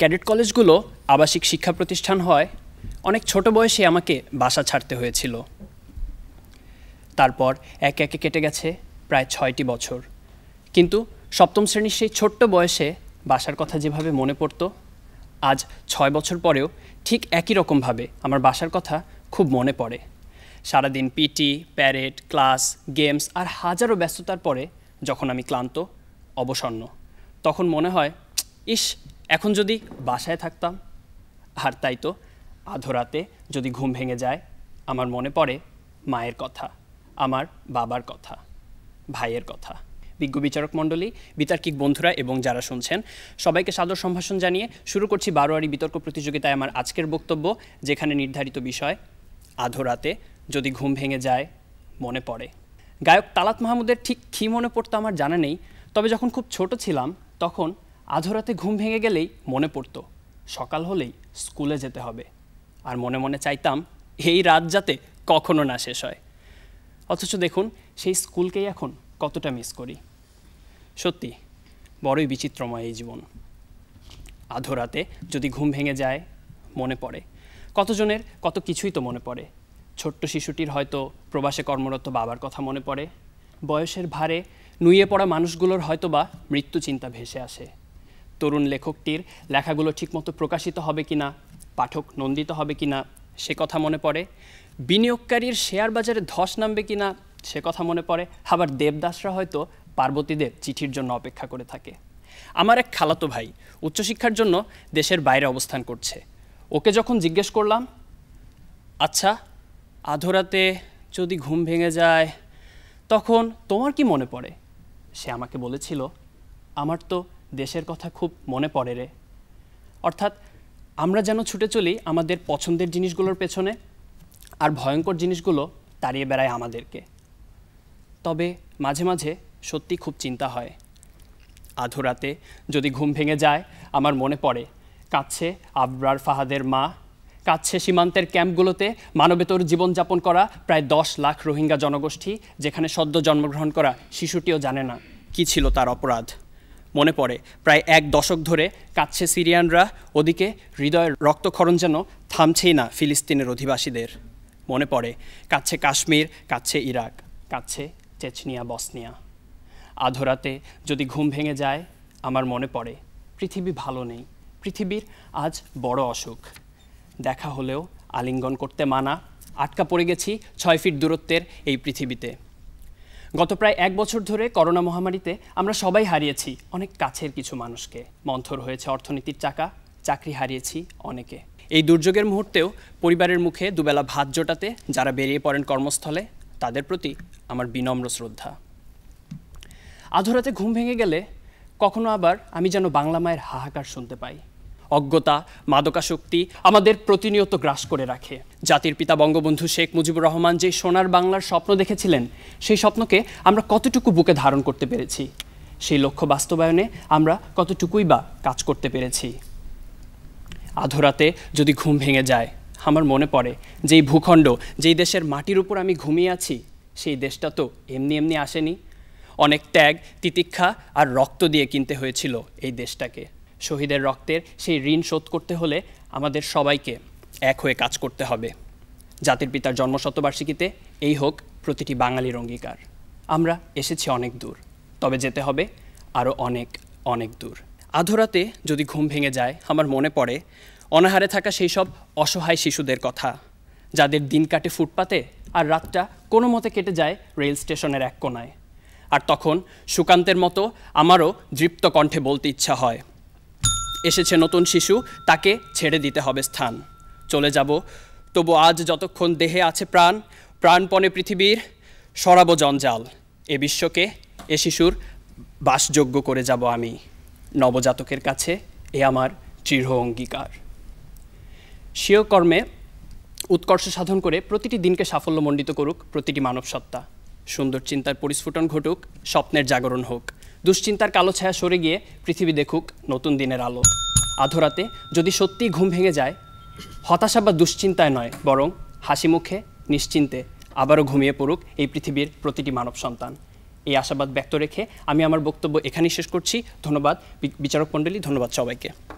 cadet কলেজগুলো আবাসিক শিক্ষা প্রতিষ্ঠান হয় অনেক ছোট বয়সে আমাকে বাসা ছাড়তে হয়েছিল তারপর একে একে কেটে গেছে প্রায় ছয়টি বছর কিন্তু সপ্তম শ্রেণীর সেই ছোট্ট বয়সে বাসার কথা যেভাবে মনে পড়তো আজ ছয় বছর পরেও ঠিক একই রকমভাবে আমার বাসার কথা খুব মনে পড়ে সারাদিন পিটি প্যারেড ক্লাস গেমস আর হাজারো ব্যস্ততার পরে যখন আমি ক্লান্ত অবসন্ন তখন মনে হয় ইস এখন যদি বাসায় থাকতাম আর তাই তো আধরাতে যদি ঘুম ভেঙে যায় আমার মনে পড়ে মায়ের কথা আমার বাবার কথা ভাইয়ের কথা বিজ্ঞ বিচারক মণ্ডলী বিতার্কিক বন্ধুরা এবং যারা শুনছেন সবাইকে সাদর সম্ভাষণ জানিয়ে শুরু করছি বারোয়ারি বিতর্ক প্রতিযোগিতায় আমার আজকের বক্তব্য যেখানে নির্ধারিত বিষয় আধোরাতে যদি ঘুম ভেঙে যায় মনে পড়ে গায়ক তালাত মাহমুদের ঠিক কী মনে পড়তো আমার জানা নেই তবে যখন খুব ছোট ছিলাম তখন আধরাতে ঘুম ভেঙে গেলেই মনে পড়ত সকাল হলেই স্কুলে যেতে হবে আর মনে মনে চাইতাম এই রাত যাতে কখনো না শেষ হয় অথচ দেখুন সেই স্কুলকেই এখন কতটা মিস করি সত্যি বড়ই বিচিত্রময় এই জীবন আধরাতে যদি ঘুম ভেঙে যায় মনে পড়ে কতজনের কত কিছুই তো মনে পড়ে ছোট্ট শিশুটির হয়তো প্রবাসে কর্মরত বাবার কথা মনে পড়ে বয়সের ভারে নুয়ে পড়া মানুষগুলোর হয়তো বা মৃত্যু চিন্তা ভেসে আসে তরুণ লেখকটির লেখাগুলো ঠিকমতো প্রকাশিত হবে কি না পাঠক নন্দিত হবে কি না সে কথা মনে পড়ে বিনিয়োগকারীর শেয়ার বাজারে ধস নামবে কি না সে কথা মনে পড়ে আবার দেবদাসরা হয়তো পার্বতীদের চিঠির জন্য অপেক্ষা করে থাকে আমার এক খালাতো ভাই উচ্চশিক্ষার জন্য দেশের বাইরে অবস্থান করছে ওকে যখন জিজ্ঞেস করলাম আচ্ছা আধরাতে যদি ঘুম ভেঙে যায় তখন তোমার কি মনে পড়ে সে আমাকে বলেছিল আমার তো দেশের কথা খুব মনে পড়ে রে অর্থাৎ আমরা যেন ছুটে চলি আমাদের পছন্দের জিনিসগুলোর পেছনে আর ভয়ঙ্কর জিনিসগুলো তাড়িয়ে বেড়ায় আমাদেরকে তবে মাঝে মাঝে সত্যি খুব চিন্তা হয় আধুরাতে যদি ঘুম ভেঙে যায় আমার মনে পড়ে কাঁদছে আবরার ফাহাদের মা কাঁদছে সীমান্তের ক্যাম্পগুলোতে মানবেতর জীবনযাপন করা প্রায় দশ লাখ রোহিঙ্গা জনগোষ্ঠী যেখানে সদ্য জন্মগ্রহণ করা শিশুটিও জানে না কি ছিল তার অপরাধ মনে পড়ে প্রায় এক দশক ধরে কাঁদছে সিরিয়ানরা ওদিকে হৃদয়ের রক্তক্ষরণ যেন থামছেই না ফিলিস্তিনের অধিবাসীদের মনে পড়ে কাঁদছে কাশ্মীর কাঁদছে ইরাক কাঁদছে চেচনিয়া বসনিয়া আধরাতে যদি ঘুম ভেঙে যায় আমার মনে পড়ে পৃথিবী ভালো নেই পৃথিবীর আজ বড় অসুখ দেখা হলেও আলিঙ্গন করতে মানা আটকা পড়ে গেছি ছয় ফিট দূরত্বের এই পৃথিবীতে গত প্রায় এক বছর ধরে করোনা মহামারীতে আমরা সবাই হারিয়েছি অনেক কাছের কিছু মানুষকে মন্থর হয়েছে অর্থনীতির চাকা চাকরি হারিয়েছি অনেকে এই দুর্যোগের মুহূর্তেও পরিবারের মুখে দুবেলা ভাত জোটাতে যারা বেরিয়ে পড়েন কর্মস্থলে তাদের প্রতি আমার বিনম্র শ্রদ্ধা আধরাতে ঘুম ভেঙে গেলে কখনো আবার আমি যেন বাংলা মায়ের হাহাকার শুনতে পাই অজ্ঞতা মাদকাসক্তি আমাদের প্রতিনিয়ত গ্রাস করে রাখে জাতির পিতা বঙ্গবন্ধু শেখ মুজিবুর রহমান যে সোনার বাংলার স্বপ্ন দেখেছিলেন সেই স্বপ্নকে আমরা কতটুকু বুকে ধারণ করতে পেরেছি সেই লক্ষ্য বাস্তবায়নে আমরা কতটুকুই বা কাজ করতে পেরেছি আধরাতে যদি ঘুম ভেঙে যায় আমার মনে পড়ে যেই ভূখণ্ড যেই দেশের মাটির উপর আমি ঘুমিয়ে আছি সেই দেশটা তো এমনি এমনি আসেনি অনেক ত্যাগ তিতিক্ষা আর রক্ত দিয়ে কিনতে হয়েছিল এই দেশটাকে শহীদের রক্তের সেই ঋণ শোধ করতে হলে আমাদের সবাইকে এক হয়ে কাজ করতে হবে জাতির পিতার জন্মশতবার্ষিকীতে এই হোক প্রতিটি বাঙালির অঙ্গীকার আমরা এসেছি অনেক দূর তবে যেতে হবে আরও অনেক অনেক দূর আধরাতে যদি ঘুম ভেঙে যায় আমার মনে পড়ে অনাহারে থাকা সেই সব অসহায় শিশুদের কথা যাদের দিন কাটে ফুটপাতে আর রাতটা কোনো মতে কেটে যায় রেল স্টেশনের এক কোনায় আর তখন সুকান্তের মতো আমারও দৃপ্ত কণ্ঠে বলতে ইচ্ছা হয় এসেছে নতুন শিশু তাকে ছেড়ে দিতে হবে স্থান চলে যাব তবু আজ যতক্ষণ দেহে আছে প্রাণ প্রাণপণে পৃথিবীর সরাব জঞ্জাল এ বিশ্বকে এ শিশুর বাসযোগ্য করে যাব আমি নবজাতকের কাছে এ আমার দৃঢ় অঙ্গীকার স্বীয় কর্মে উৎকর্ষ সাধন করে প্রতিটি দিনকে সাফল্যমণ্ডিত করুক প্রতিটি মানবসত্তা সুন্দর চিন্তার পরিস্ফুটন ঘটুক স্বপ্নের জাগরণ হোক দুশ্চিন্তার কালো ছায়া সরে গিয়ে পৃথিবী দেখুক নতুন দিনের আলো আধরাতে যদি সত্যি ঘুম ভেঙে যায় হতাশা বা দুশ্চিন্তায় নয় বরং হাসি মুখে নিশ্চিন্তে আবারও ঘুমিয়ে পড়ুক এই পৃথিবীর প্রতিটি মানব সন্তান এই আশাবাদ ব্যক্ত রেখে আমি আমার বক্তব্য এখানেই শেষ করছি ধন্যবাদ বিচারক মণ্ডলী ধন্যবাদ সবাইকে